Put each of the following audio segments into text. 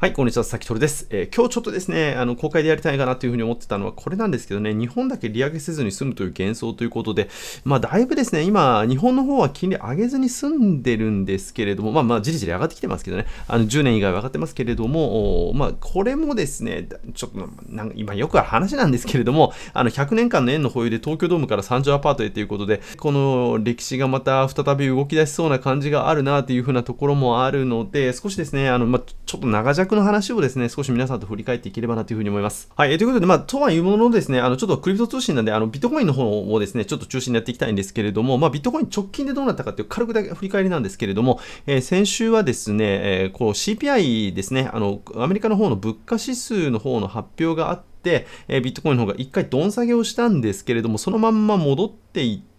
はい、こんにちは、さきとるです、えー、今日ちょっとですね、あの、公開でやりたいかなというふうに思ってたのは、これなんですけどね、日本だけ利上げせずに済むという幻想ということで、まあ、だいぶですね、今、日本の方は金利上げずに済んでるんですけれども、まあまあ、じりじり上がってきてますけどね、あの、10年以外は上がってますけれども、まあ、これもですね、ちょっと、なんか今よくある話なんですけれども、あの、100年間の円の保有で東京ドームから30アパートへということで、この歴史がまた再び動き出しそうな感じがあるなというふうなところもあるので、少しですね、あの、まあ、ちょっと長尺役の話をですね、少し皆さんと振り返っていければなというふうに思います。はい、えー、ということで、まあ、とはいうもののですね、あの、ちょっとクリプト通信なんで、あの、ビットコインの方をですね、ちょっと中心にやっていきたいんですけれども、まあ、ビットコイン直近でどうなったかっていう軽くだけ振り返りなんですけれども、えー、先週はですね、えー、こう CPI ですね、あの、アメリカの方の物価指数の方の発表があって、っえビットコインの方が一回ドン下げをしたんですけれども、そのまんま戻っていって、、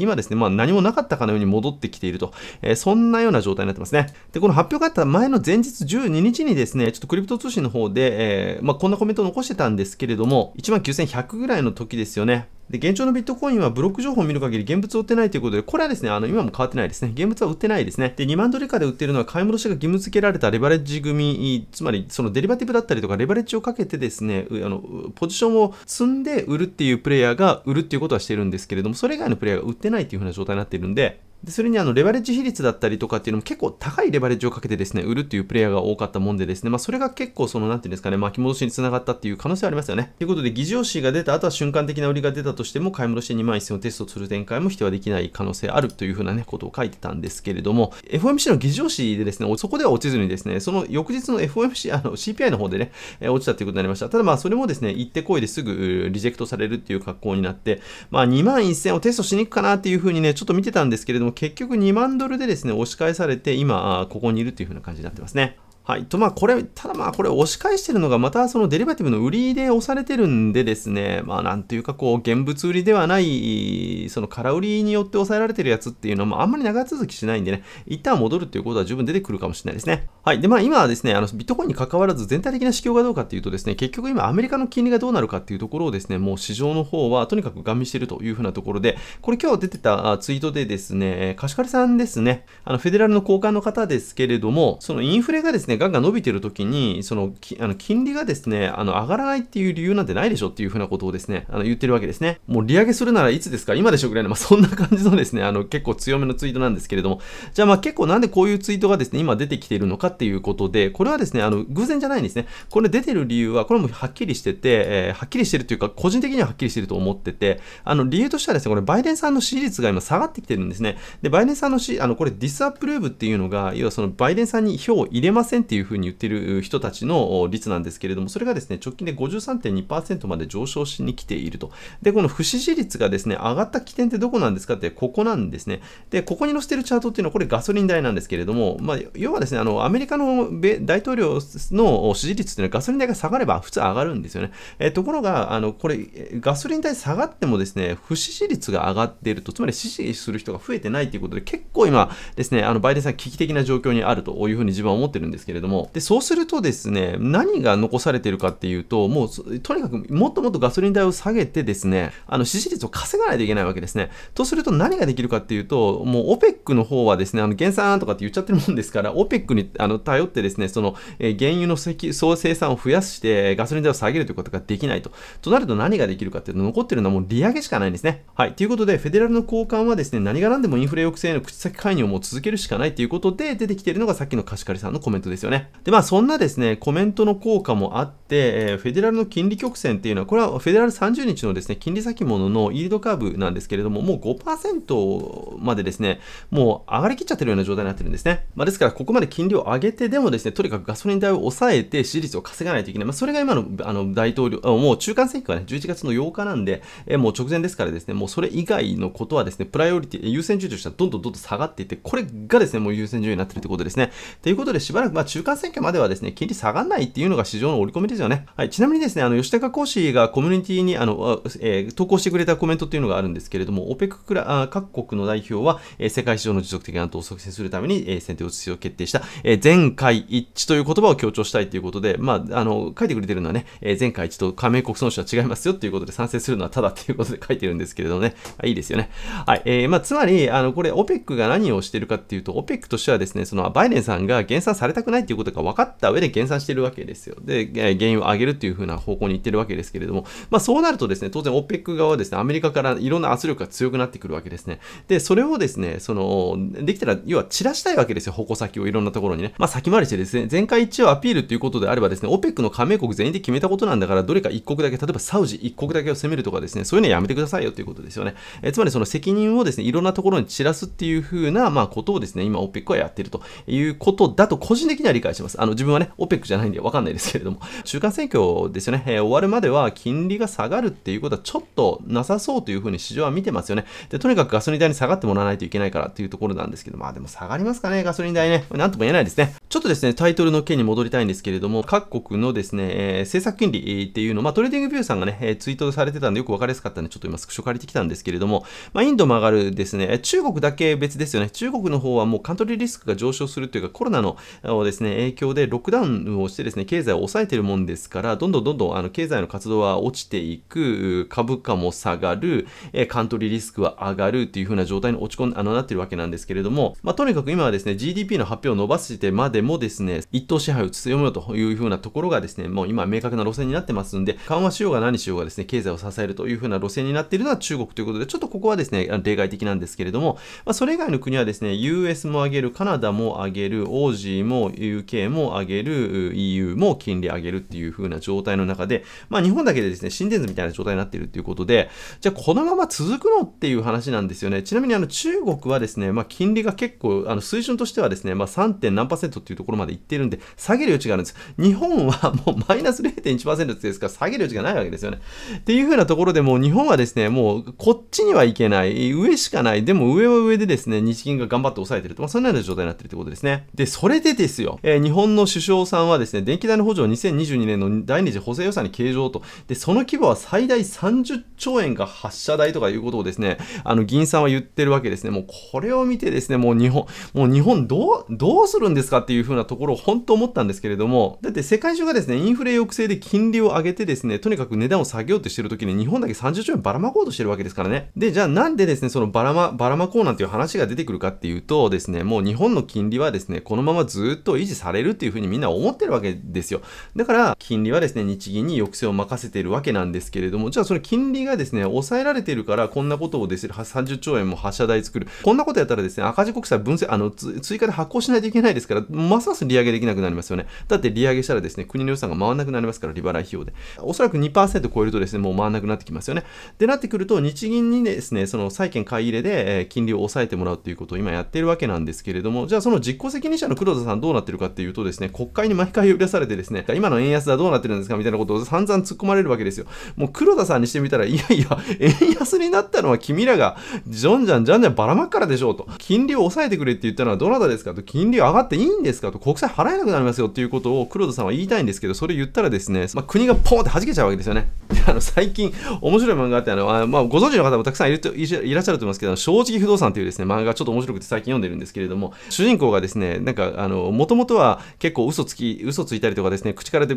今ですね、まあ、何もなかったかのように戻ってきていると、えー、そんなような状態になってますね。で、この発表があった前の前日12日にですね、ちょっとクリプト通信の方で、えー、まあ、こんなコメントを残してたんですけれども、19,100ぐらいの時ですよね。で、現状のビットコインはブロック情報を見る限り現物を売ってないということで、これはですね、あの、今も変わってないですね。現物は売ってないですね。で、2万ドル以下で売ってるのは買い戻しが義務付けられたレバレッジ組、つまりそのデリバティブだったりとかレバレッジをかけてですね、あの、ポジションを積んで売るっていうプレイヤーが売るっていうことはしてるんですけれども、それ以外のプレイヤーが売ってないっていう風な状態になっているんで、でそれにあのレバレッジ比率だったりとかっていうのも結構高いレバレッジをかけてですね、売るっていうプレイヤーが多かったもんでですね、まあそれが結構そのなんていうんですかね、巻き戻しにつながったっていう可能性はありますよね。ということで、議事用紙が出た後は瞬間的な売りが出たとしても、買い戻して2万1000をテストする展開も否定はできない可能性あるというふうなね、ことを書いてたんですけれども、FOMC の議事用紙でですね、そこでは落ちずにですね、その翌日の FOMC、あの CPI の方でね、落ちたということになりました。ただまあそれもですね、行ってこいですぐリジェクトされるっていう格好になって、まあ2万1000をテストしに行くかなっていうふうにね、ちょっと見てたんですけれども、結局2万ドルでですね、押し返されて、今、ここにいるというふうな感じになってますね。はい。と、まあ、これ、ただまあ、これ押し返してるのが、またそのデリバティブの売りで押されてるんでですね、まあ、なんというか、こう、現物売りではない、その空売りによって抑えられてるやつっていうのも、あんまり長続きしないんでね、一旦戻るっていうことは十分出てくるかもしれないですね。はい。で、まあ、今はですね、あの、ビットコインに関わらず全体的な市況がどうかっていうとですね、結局今、アメリカの金利がどうなるかっていうところをですね、もう市場の方は、とにかくガン見してるというふうなところで、これ今日出てたツイートでですね、貸し借りさんですね、あの、フェデラルの交換の方ですけれども、そのインフレがですね、ね、ガンガン伸びてる時に、その、あの金利がですね、あの、上がらないっていう理由なんてないでしょっていうふうなことをですね、あの、言ってるわけですね。もう利上げするならいつですか今でしょぐらいの、まあ、そんな感じのですね、あの、結構強めのツイートなんですけれども、じゃあまあ結構なんでこういうツイートがですね、今出てきているのかっていうことで、これはですね、あの、偶然じゃないんですね。これ出てる理由は、これもはっきりしてて、えー、はっきりしてるというか、個人的にははっきりしてると思ってて、あの、理由としてはですね、これバイデンさんの支持率が今下がってきてるんですね。で、バイデンさんのし、あの、これディスアップルーブっていうのが、要はそのバイデンさんに票を入れません1っていうふうに言ってる人たちの率なんですけれども、それがですね、直近で53.2%まで上昇しに来ていると。で、この不支持率がですね、上がった起点ってどこなんですかって、ここなんですね。で、ここに載せてるチャートっていうのは、これガソリン代なんですけれども、まあ、要はですね、あの、アメリカの米大統領の支持率っていうのはガソリン代が下がれば普通上がるんですよね。えところが、あの、これ、ガソリン代下がってもですね、不支持率が上がっていると、つまり支持する人が増えてないということで、結構今ですね、あの、バイデンさん危機的な状況にあるというふうに自分は思ってるんですけどけれども、で、そうするとですね、何が残されてるかっていうと、もう、とにかくもっともっとガソリン代を下げてですね、あの、支持率を稼がないといけないわけですね。とすると何ができるかっていうと、もう OPEC の方はですね、あの、減産とかって言っちゃってるもんですから、OPEC にあの頼ってですね、その、えー、原油の石総生産を増やして、ガソリン代を下げるということができないと。となると何ができるかっていうと、残ってるのはもう利上げしかないんですね。はい。ということで、フェデラルの交換はですね、何が何でもインフレ抑制への口先介入をもう続けるしかないということで、出てきているのがさっきの貸し借りさんのコメントです。ですよね。で、まあそんなですね、コメントの効果もあって、えー、フェデラルの金利曲線っていうのは、これはフェデラル30日のですね、金利先物のイールドカーブなんですけれども、もう5%までですね、もう上がりきっちゃってるような状態になってるんですね。まあ、ですから、ここまで金利を上げてでもですね、とにかくガソリン代を抑えて支持率を稼がないといけない。まあ、それが今のあの大統領、もう中間選挙はね、11月の8日なんで、えー、もう直前ですからですね、もうそれ以外のことはですね、プライオリティ、優先順位としてはどんどんどんどん下がっていって、これがですね、もう優先順位になってるってことですね。ということで、しばらく、まあ中間選挙まではですね、金利下がらないっていうのが市場の織り込みですよね。はい、ちなみにですね、あの、吉高講師がコミュニティに、あの、えー、投稿してくれたコメントっていうのがあるんですけれども、OPEC クラ各国の代表は、えー、世界市場の持続的な安を促進するために、えー、選定を必要決定した、えー、全会一致という言葉を強調したいということで、まあ、あの、書いてくれてるのはね、えー、全会一致と加盟国損失は違いますよということで、賛成するのはただっていうことで書いてるんですけれどもね、いいですよね。はい、えー、まあ、つまり、あの、これ、OPEC が何をしてるかっていうと、OPEC としてはですね、その、バイデンさんが減産されたくないないということが分かった上で減産してるわけですよ。で、原油を上げるというふうな方向に行ってるわけですけれども、まあそうなるとですね、当然 OPEC 側はですね、アメリカからいろんな圧力が強くなってくるわけですね。で、それをですね、その、できたら、要は散らしたいわけですよ、矛先をいろんなところにね。まあ先回りしてですね、全会一致をアピールということであればですね、OPEC の加盟国全員で決めたことなんだから、どれか1国だけ、例えばサウジ1国だけを攻めるとかですね、そういうのやめてくださいよということですよね。えつまりその責任をですね、いろんなところに散らすっていうふうな、まあことをですね、今 OPEC はやってるということだと、個人的にはは理解します。あの、自分はね、OPEC じゃないんでわかんないですけれども、中 間選挙ですよね、えー、終わるまでは金利が下がるっていうことはちょっとなさそうというふうに市場は見てますよね。で、とにかくガソリン代に下がってもらわないといけないからっていうところなんですけど、まあでも下がりますかね、ガソリン代ね。なんとも言えないですね。ちょっとですね、タイトルの件に戻りたいんですけれども、各国のですね、えー、政策金利っていうの、まあトレーディングビューさんがね、えー、ツイートされてたんでよく分かりやすかったんで、ちょっと今スクショ借りてきたんですけれども、まあインドも上がるですね、中国だけ別ですよね。中国の方はもうカントリーリスクが上昇するというか、コロナのですね、ですね、影響でロックダウンをしてですね、経済を抑えてるもんですから、どんどんどんどんあの経済の活動は落ちていく、株価も下がる、えカントリーリスクは上がるという風な状態に落ち込んあのなってるわけなんですけれども、まあ、とにかく今はですね、GDP の発表を伸ばしてまでもですね、一等支配を強めようという風なところがですね、もう今明確な路線になってますんで、緩和しようが何しようがですね、経済を支えるという風な路線になっているのは中国ということで、ちょっとここはですね、例外的なんですけれども、まあ、それ以外の国はですね、US も上げる、カナダも上げる、オージーも UK も上げる、EU も金利上げるっていう風な状態の中で、まあ日本だけでですね、心電図みたいな状態になっているていうことで、じゃあこのまま続くのっていう話なんですよね。ちなみにあの中国はですね、まあ金利が結構、あの水準としてはですね、まあ 3. 何パーセントっていうところまでいってるんで、下げる余地があるんです。日本はもう マイナス0.1%ですから下げる余地がないわけですよね。っていう風なところでもう日本はですね、もうこっちにはいけない、上しかない、でも上は上でですね、日銀が頑張って抑えてると、まあそんなような状態になってるってことですね。で、それでですよ、よ。えー、日本の首相さんはですね、電気代の補助を2022年の第2次補正予算に計上と、で、その規模は最大30兆円が発射台とかいうことをですね、あの、議員さんは言ってるわけですね。もうこれを見てですね、もう日本、もう日本どう、どうするんですかっていうふうなところを本当思ったんですけれども、だって世界中がですね、インフレ抑制で金利を上げてですね、とにかく値段を下げようとしてる時に日本だけ30兆円ばらまこうとしてるわけですからね。で、じゃあなんでですね、そのばらま、ばらまこうなんていう話が出てくるかっていうとですね、もう日本の金利はですね、このままずっと維持されるっていうふうにみんな思ってるわけですよ。だから、金利はですね、日銀に抑制を任せているわけなんですけれども、じゃあその金利がですね、抑えられてるから、こんなことをですね、30兆円も発射台作る。こんなことやったらですね、赤字国債分析、あの、追加で発行しないといけないですから、ますます利上げできなくなりますよね。だって利上げしたらですね、国の予算が回らなくなりますから、利払い費用で。おそらく2%超えるとですね、もう回らなくなってきますよね。で、なってくると、日銀にですね、その債券買い入れで、え金利を抑えてもらうということを今やってるわけなんですけれども、じゃあその実行責任者の黒田さんどうなってってるかっていうとですね、国会に毎回呼び出されてですね、今の円安はどうなってるんですかみたいなことを散々突っ込まれるわけですよ。もう黒田さんにしてみたら、いやいや、円安になったのは君らが、じョんじゃんじゃんじゃんばらまくからでしょうと。金利を抑えてくれって言ったのはどなたですかと。金利上がっていいんですかと。国債払えなくなりますよっていうことを黒田さんは言いたいんですけど、それ言ったらですね、まあ、国がポーンって弾けちゃうわけですよね。あの最近、面白い漫画あって、あのあまあ、ご存知の方もたくさんいるといらっしゃると思いますけど、正直不動産というですね、漫画ちょっと面白くて最近読んでるんですけれども、主人公がですね、なんか、あの、もともとは結構嘘つき、嘘ついたりとかですね、口からで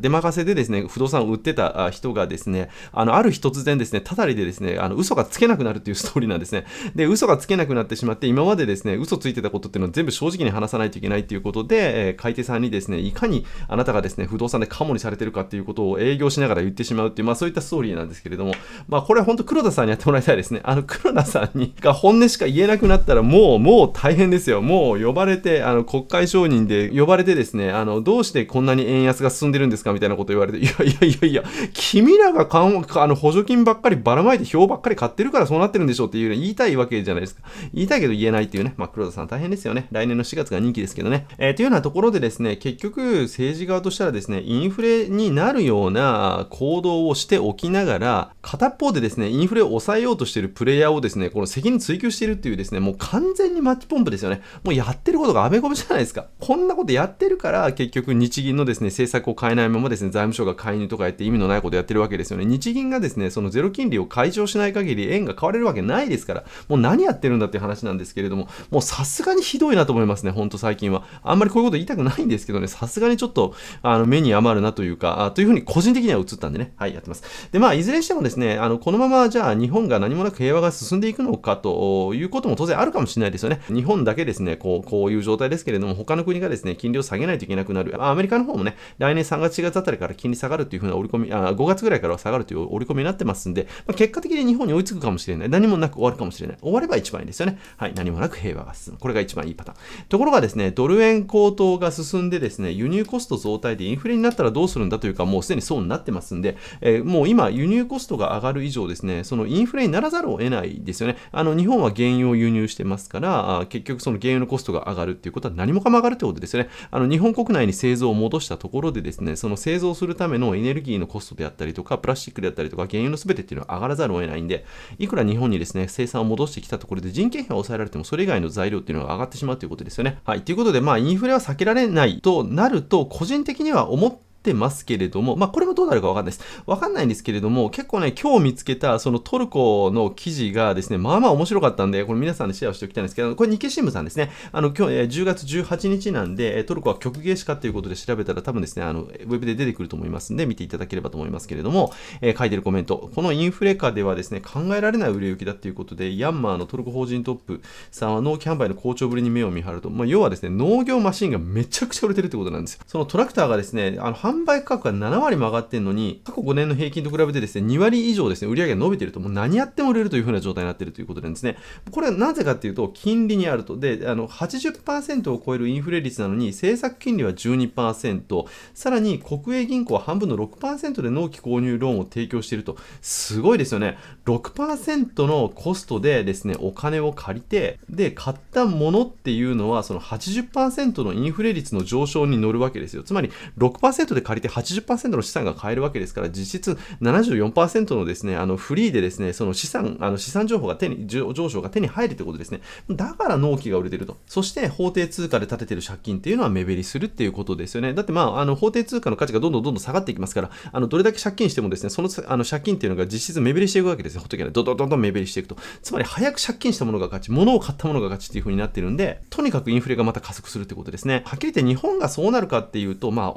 出まかせでですね、不動産を売ってた人がですね、あの、ある日突然ですね、たたりでですね、あの、嘘がつけなくなるっていうストーリーなんですね。で、嘘がつけなくなってしまって、今までですね、嘘ついてたことっていうのを全部正直に話さないといけないっていうことで、えー、買い手さんにですね、いかにあなたがですね、不動産でカモにされてるかっていうことを営業しながら言ってしまうっていう、まあそういったストーリーなんですけれども、まあこれは本当黒田さんにやってもらいたいですね。あの、黒田さんに、が本音しか言えなくなったら、もう、もう大変ですよ。もう呼ばれて、あの、国会承認人で呼ばれてですね、あの、どうしてこんなに円安が進んでるんですかみたいなこと言われて、いやいやいやいや、君らがあの補助金ばっかりばらまいて票ばっかり買ってるからそうなってるんでしょうっていうね、言いたいわけじゃないですか。言いたいけど言えないっていうね。まあ、黒田さん大変ですよね。来年の4月が任期ですけどね。えー、というようなところでですね、結局政治側としたらですね、インフレになるような行動をしておきながら、片っでですね、インフレを抑えようとしてるプレイヤーをですね、この責任追及しているっていうですね、もう完全にマッチポンプですよね。もうやってることがアメコミじゃないですか。こんなことやってるから結局日銀のですね政策を変えないままですね財務省が介入とかやって意味のないことやってるわけですよね日銀がですねそのゼロ金利を解消しない限り円が買われるわけないですからもう何やってるんだっていう話なんですけれどももうさすがにひどいなと思いますねほんと最近はあんまりこういうこと言いたくないんですけどねさすがにちょっとあの目に余るなというかあというふうに個人的には映ったんでねはいやってますでまあいずれにしてもですねあのこのままじゃあ日本が何もなく平和が進んでいくのかということも当然あるかもしれないですよね日本だけですねこうこういう状態ですけれども他の国国がですね、金利を下げないといけなくなる。アメリカの方もね、来年3月4月あたりから金利下がるというふうな折り込み、あ5月ぐらいからは下がるという折り込みになってますんで、まあ、結果的に日本に追いつくかもしれない。何もなく終わるかもしれない。終われば一番いいですよね。はい、何もなく平和が進む。これが一番いいパターン。ところがですね、ドル円高騰が進んでですね、輸入コスト増大でインフレになったらどうするんだというか、もうすでにそうになってますんで、えー、もう今、輸入コストが上がる以上ですね、そのインフレにならざるを得ないですよね。あの、日本は原油を輸入してますから、結局その原油のコストが上がるっていうことは何もかも上がるってことですよね。あの、日本国内に製造を戻したところでですね、その製造するためのエネルギーのコストであったりとか、プラスチックであったりとか、原油の全てっていうのは上がらざるを得ないんで、いくら日本にですね、生産を戻してきたところで人件費は抑えられても、それ以外の材料っていうのが上がってしまうということですよね。はい。ということで、まあ、インフレは避けられないとなると、個人的には思ってってますけれども、まあ、これもどうなるかわかんないです。わかんないんですけれども、結構ね、今日見つけた、そのトルコの記事がですね、まあまあ面白かったんで、これ皆さんにシェアしておきたいんですけど、これ日経新聞さんですね、あの、今日、えー、10月18日なんで、トルコは極芸師かっていうことで調べたら多分ですね、あの、ウェブで出てくると思いますんで、見ていただければと思いますけれども、えー、書いてるコメント。このインフレ下ではですね、考えられない売れ行きだっていうことで、ヤンマーのトルコ法人トップさんは農機販売の好調ぶりに目を見張ると、まあ、要はですね、農業マシンがめちゃくちゃ売れてるってことなんですよ。そのトラクターがですね、あの、販売価格が7割も上がってるのに、過去5年の平均と比べてですね、2割以上ですね、売上が伸びてると、もう何やっても売れるというふうな状態になってるということなんですね。これはなぜかっていうと、金利にあると。で、あの、80%を超えるインフレ率なのに、政策金利は12%、さらに国営銀行は半分の6%で納期購入ローンを提供していると。すごいですよね。6%のコストでですね、お金を借りて、で、買ったものっていうのは、その80%のインフレ率の上昇に乗るわけですよ。つまり6、6%で借りて80%の資産が買えるわけですから、実質74%のですね、あのフリーでですね、その資産、あの資産情報が手に、上昇が手に入るということですね。だから納期が売れてると。そして法定通貨で立ててる借金っていうのは目減りするっていうことですよね。だってまあ、あの法定通貨の価値がどんどんどんどん下がっていきますから、あのどれだけ借金してもですね、そのあの借金っていうのが実質目減りしていくわけですよ。ほっとけない。どんどんどんどん目減りしていくと。つまり早く借金したものが勝ち、物を買ったものが勝ちっていう風になってるんで、とにかくインフレがまた加速するってことですね。はっきり言って日本がそうなるかっていうと、まあ、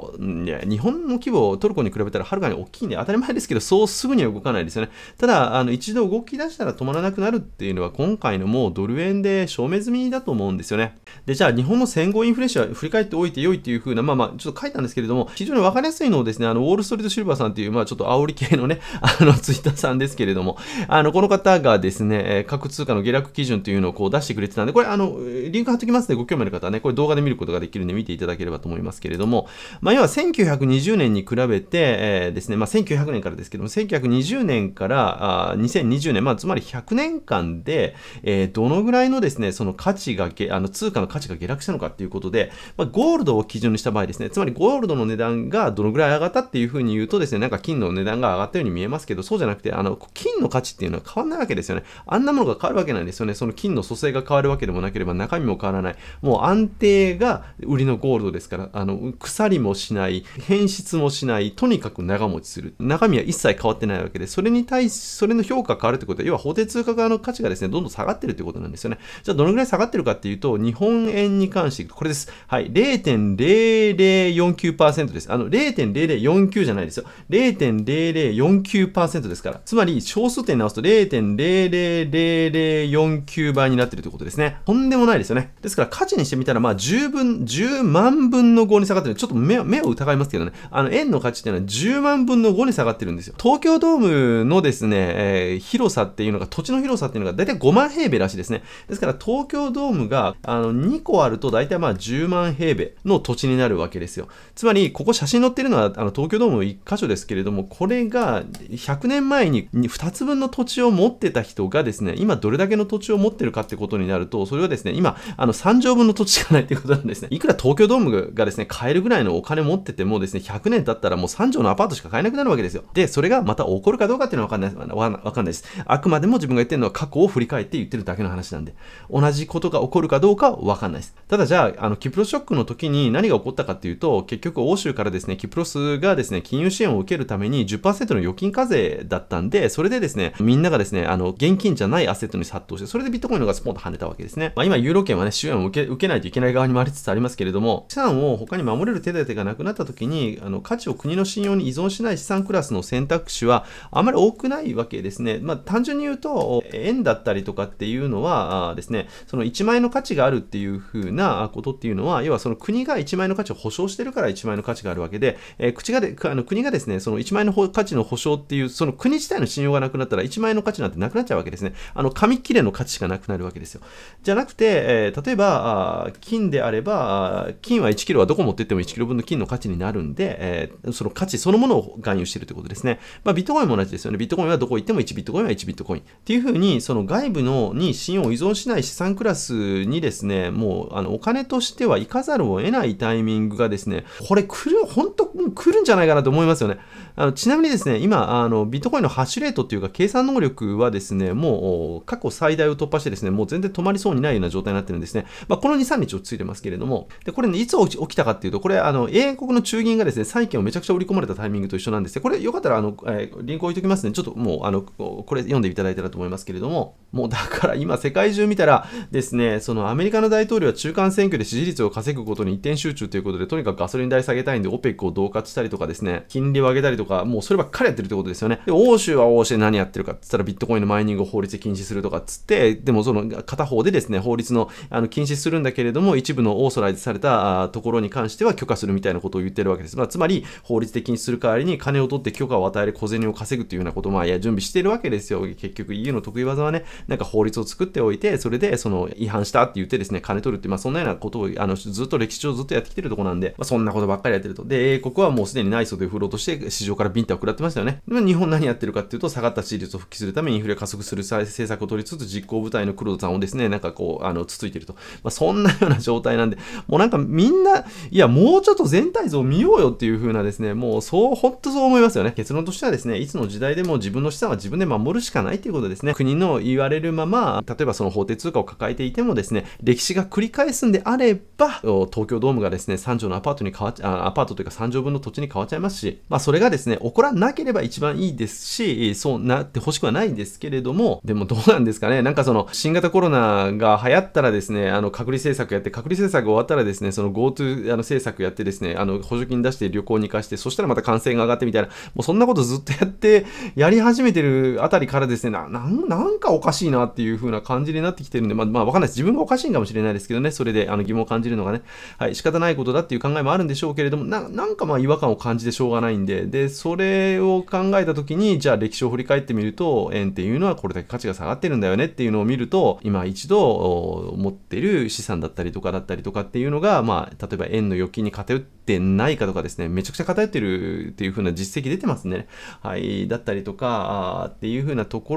日日本の規模、トルコに比べたらはるかに大きいんで、当たり前ですけど、そうすぐには動かないですよね。ただ、あの一度動き出したら止まらなくなるっていうのは、今回のもうドル円で証明済みだと思うんですよね。で、じゃあ、日本の戦後インフレシは振り返っておいて良いっていう風な、まあまあ、ちょっと書いたんですけれども、非常に分かりやすいのをですね、あの、ウォール・ストリート・シルバーさんっていう、まあ、ちょっと煽り系のね、あの、ツイッターさんですけれども、あの、この方がですね、各通貨の下落基準というのをこう出してくれてたんで、これ、あの、リンク貼っときますね、ご興味ある方はね、これ動画で見ることができるんで見ていただければと思いますけれども、まあ、要は1 9 1920年に比べて、えー、ですね、まあ、1900年からですけども、1920年からあ2020年、まあ、つまり100年間で、えー、どのぐらいのですね、その価値があの、通貨の価値が下落したのかっていうことで、まあ、ゴールドを基準にした場合ですね、つまりゴールドの値段がどのぐらい上がったっていうふうに言うとですね、なんか金の値段が上がったように見えますけど、そうじゃなくて、あの、金の価値っていうのは変わんないわけですよね。あんなものが変わるわけないんですよね。その金の蘇生が変わるわけでもなければ中身も変わらない。もう安定が売りのゴールドですから、あの、腐りもしない、変質もしない、とにかく長持ちする。中身は一切変わってないわけで、それに対し、それの評価が変わるってことは、要は法定通貨側の価値がですね、どんどん下がってるってことなんですよね。じゃあどのぐらい下がってるかっていうと、日本円に関して、これです。はい、0.0049%です。あの、0.0049じゃないですよ。0.0049%ですから。つまり、小数点直すと0.00049倍になってるってことですね。とんでもないですよね。ですから、価値にしてみたら、まあ、十分、十万分の5に下がってる。ちょっと目を疑いますけどね。ね、あの、円の価値っていうのは10万分の5に下がってるんですよ。東京ドームのですね、えー、広さっていうのが、土地の広さっていうのが大体5万平米らしいですね。ですから東京ドームが、あの、2個あると大体まあ10万平米の土地になるわけですよ。つまり、ここ写真載ってるのは、あの、東京ドーム1箇所ですけれども、これが100年前に2つ分の土地を持ってた人がですね、今どれだけの土地を持ってるかってことになると、それはですね、今、あの、3畳分の土地しかないってことなんですね。いくら東京ドームがですね、買えるぐらいのお金持っててもですねですね、100年経ったらもう3畳のアパートしか買えなくなるわけですよ。で、それがまた起こるかどうかっていうのはわかんない、わかんないです。あくまでも自分が言ってるのは過去を振り返って言ってるだけの話なんで、同じことが起こるかどうかわかんないです。ただじゃあ、あの、キプロショックの時に何が起こったかっていうと、結局欧州からですね、キプロスがですね、金融支援を受けるために10%の預金課税だったんで、それでですね、みんながですね、あの、現金じゃないアセットに殺到して、それでビットコインのがスポンと跳ねたわけですね。まあ今、ユーロ圏はね、支援を受け受けないといけない側に回りつつありますけれども、資産を他に守れる手立てがなくなった時に、にあの価値を国の信用に依存しない資産クラスの選択肢はあまり多くないわけですね。まあ、単純に言うと円だったりとかっていうのはですねその1万円の価値があるっていうふうなことっていうのは要はその国が1万円の価値を保証してるから1万円の価値があるわけで、えー、口がであの国がですねその1万円の価値の保証っていうその国自体の信用がなくなったら1万円の価値なんてなくなっちゃうわけですね。あの紙切れの価値しかなくなるわけですよ。じゃなくて、えー、例えば金であれば金は1キロはどこ持ってっても1キロ分の金の価値になるん分で、えー、その価値そのものを含有しているということですね。まあ、ビットコインも同じですよね。ビットコインはどこ行っても1ビットコインは1ビットコイン。っていうふうに、その外部のに信用依存しない資産クラスにですね、もうあのお金としては行かざるを得ないタイミングがですね、これ来る、本当う来るんじゃないかなと思いますよね。あのちなみにですね、今、あのビットコインのハッシュレートっていうか計算能力はですね、もう過去最大を突破してですね、もう全然止まりそうにないような状態になってるんですね。まあ、この2、3日落ち着いてますけれども、でこれね、いつき起きたかっていうと、これ、あの、英国の中銀がですね、債券をめちゃくちゃ売り込まれたタイミングと一緒なんですよ。これよかったら、あの、えー、リンク置いときますね。ちょっともう、あの、これ読んでいただいたらと思いますけれども、もうだから今世界中見たらですね、そのアメリカの大統領は中間選挙で支持率を稼ぐことに一点集中ということで、とにかくガソリン代下げたいんで、OPEC を恫喝したりとかですね、金利を上げたりとか、もうそればっかりやってるってことですよね。で、欧州は欧州で何やってるかっつったらビットコインのマイニングを法律で禁止するとかっつって、でもその片方でですね、法律のあの禁止するんだけれども、一部のオーソライズされたところに関しては許可するみたいなことを言ってるわけです。まあ、つまり、法律で禁止する代わりに金を取って許可を与える小銭を稼ぐっていうようなことを、まあ、いや、準備してるわけですよ。結局 EU の得意技はね。なんか法律を作っておいて、それでその違反したって言ってですね、金取るって、まあそんなようなことを、あの、ずっと歴史上ずっとやってきてるとこなんで、まあそんなことばっかりやってると。で、英国はもうすでに内装で不うとして市場からビンタを食らってましたよね。で日本何やってるかっていうと、下がった支持率を復帰するためにインフレ加速する政策を取りつつ、実行部隊の黒田さんをですね、なんかこう、あの、つついてると。まあそんなような状態なんで、もうなんかみんな、いや、もうちょっと全体像見ようよっていう風なですね、もうそう、ほんとそう思いますよね。結論としてはですね、いつの時代でも自分の資産は自分で守るしかないっていうことですね。国のわれるまま、例えばその法定通貨を抱えていてもですね、歴史が繰り返すんであれば、東京ドームがですね、3畳のアパートに変わっちゃ、アパートというか3畳分の土地に変わっちゃいますし、まあそれがですね、起こらなければ一番いいですし、そうなってほしくはないんですけれども、でもどうなんですかね、なんかその新型コロナが流行ったらですね、あの隔離政策やって、隔離政策が終わったらですね、その GoTo あの政策やってですね、あの補助金出して旅行に行かして、そしたらまた感染が上がってみたいな、もうそんなことずっとやって、やり始めてるあたりからですね、な、なんかおかしいしいなっていう風な感じになってきてるんで、まあ、まあ、わかんないです。自分がおかしいかもしれないですけどね、それで、あの、疑問を感じるのがね、はい、仕方ないことだっていう考えもあるんでしょうけれども、な、なんかまあ、違和感を感じてしょうがないんで、で、それを考えた時に、じゃあ歴史を振り返ってみると、円っていうのはこれだけ価値が下がってるんだよねっていうのを見ると、今一度、持ってる資産だったりとかだったりとかっていうのが、まあ、例えば円の預金に偏ってないかとかですね、めちゃくちゃ偏ってるっていう風な実績出てますね。はい、だったりとか、っていう風なとこ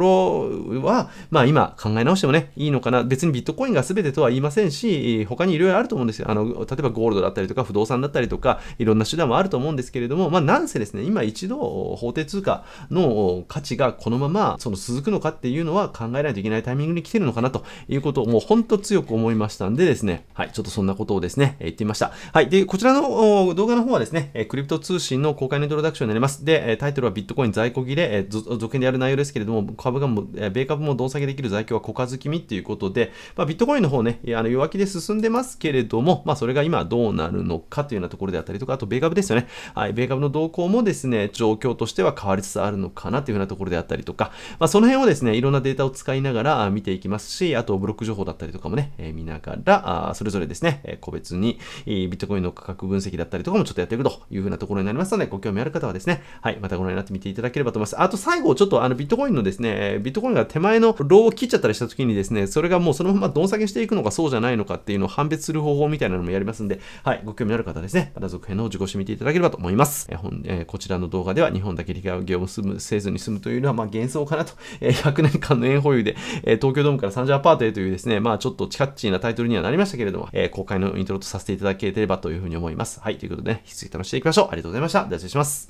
ろは、まあ今考え直してもね、いいのかな。別にビットコインが全てとは言いませんし、他にいろいろあると思うんですよ。あの、例えばゴールドだったりとか、不動産だったりとか、いろんな手段もあると思うんですけれども、まあなんせですね、今一度法定通貨の価値がこのままその続くのかっていうのは考えないといけないタイミングに来てるのかなということをもうほんと強く思いましたんでですね、はい、ちょっとそんなことをですね、言ってみました。はい、で、こちらの動画の方はですね、クリプト通信の公開のイントロダクションになります。で、タイトルはビットコイン在庫切れ、続編でやる内容ですけれども、株がも、米株も動作げできる在庫は小数気味っていうことで、まあ、ビットコインの方ね、あの弱気で進んでますけれども、まあ、それが今どうなるのかというようなところであったりとか、あと、米株ですよね。はい、米株の動向もですね、状況としては変わりつつあるのかなというようなところであったりとか、まあ、その辺をですね、いろんなデータを使いながら見ていきますし、あと、ブロック情報だったりとかもね、えー、見ながら、あそれぞれですね、個別にビットコインの価格分析だったりとかもちょっとやっていくというふうなところになりますので、ご興味ある方はですね、はい、またご覧になってみていただければと思います。あと、最後、ちょっとあの、ビットコインのですね、ビットコインが手前のローを切っちゃったりした時にですね、それがもうそのままどん下げしていくのかそうじゃないのかっていうのを判別する方法みたいなのもやりますんで、はい、ご興味のある方ですね、また続編の受講してみていただければと思います。え本えー、こちらの動画では日本だけ理解を業務せずに済むというのはまあ幻想かなと、えー、100年間の円保有で、えー、東京ドームから30アパートへというですね、まあちょっとチカッチーなタイトルにはなりましたけれども、えー、公開のイントロとさせていただければというふうに思います。はい、ということでね、引き続き楽しんでいきましょう。ありがとうございました。では失礼します。